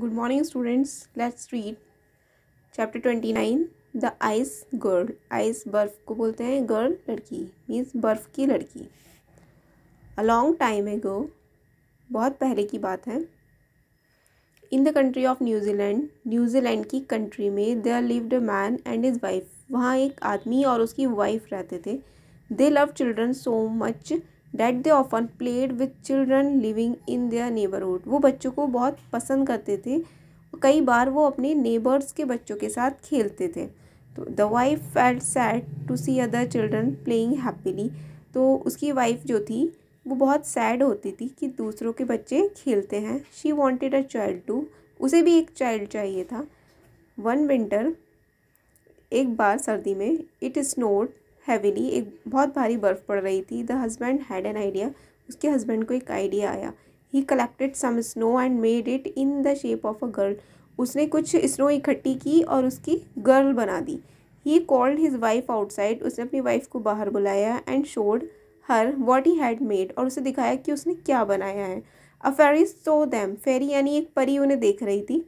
good morning students let's read chapter twenty nine the ice girl ice बर्फ को बोलते हैं गर्ल लड़की मीन्स बर्फ की लड़की लॉन्ग टाइम है गो बहुत पहले की बात है in the country of New Zealand New Zealand की कंट्री में they are lived a man and his wife वहाँ एक आदमी और उसकी वाइफ रहते थे they love children so much that they often played with children living in their neighbourhood वो बच्चों को बहुत पसंद करते थे कई बार वो अपने नेबर्स के बच्चों के साथ खेलते थे तो the wife felt sad to see other children playing happily तो उसकी वाइफ जो थी वो बहुत सैड होती थी कि दूसरों के बच्चे खेलते हैं she wanted a child too उसे भी एक चाइल्ड चाहिए था वन विंटर एक बार सर्दी में इट स्नोड हैवीली एक बहुत भारी बर्फ़ पड़ रही थी the husband had an idea उसके हस्बैंड को एक आइडिया आया he collected some snow and made it in the shape of a girl उसने कुछ स्नो इकट्ठी की और उसकी गर्ल बना दी he called his wife outside उसने अपनी वाइफ को बाहर बुलाया and showed her what he had made और उसे दिखाया कि उसने क्या बनाया है अ फेरी सो दैम फेरी यानी एक परी उन्हें देख रही थी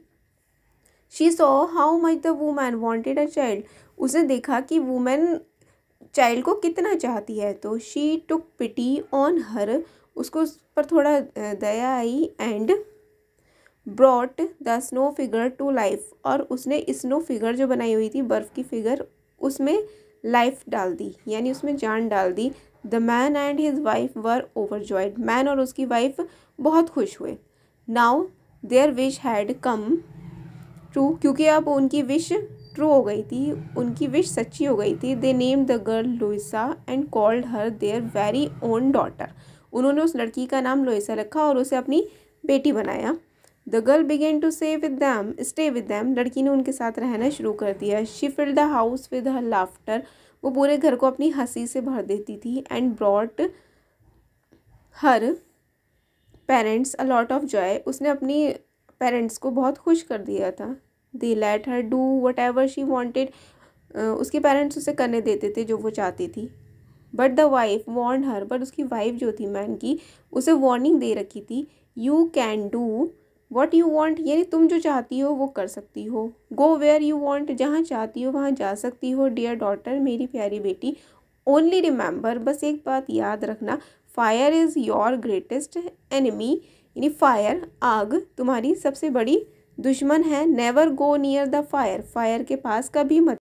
she saw how much the woman wanted a child उसने देखा कि वूमेन चाइल्ड को कितना चाहती है तो she took pity on her उसको उस पर थोड़ा दया आई and brought the snow figure to life और उसने स्नो फिगर जो बनाई हुई थी बर्फ़ की फिगर उसमें लाइफ डाल दी यानी उसमें जान डाल दी the man and his wife were joyed man और उसकी वाइफ बहुत खुश हुए now their wish had come true क्योंकि अब उनकी विश ट्रू हो गई थी उनकी विश सच्ची हो गई थी they name the girl Luisa and called her their very own daughter उन्होंने उस लड़की का नाम लोइसा रखा और उसे अपनी बेटी बनाया the girl began to say with them stay with them लड़की ने उनके साथ रहना शुरू कर दिया she filled the house with her laughter वो पूरे घर को अपनी हंसी से भर देती थी and brought her parents a lot of joy उसने अपनी पेरेंट्स को बहुत खुश कर दिया था they let her do whatever she wanted उसके पेरेंट्स उसे करने देते थे जो वो चाहती थी but the wife warned her but उसकी वाइफ जो थी मैन की उसे वार्निंग दे रखी थी you can do what you want यानी तुम जो चाहती हो वो कर सकती हो गो वेयर यू वॉन्ट जहाँ चाहती हो वहाँ जा सकती हो डियर डॉटर मेरी प्यारी बेटी ओनली रिमेंबर बस एक बात याद रखना fire is your greatest enemy यानी फायर आग तुम्हारी सबसे बड़ी दुश्मन है never go near the fire fire के पास कभी मत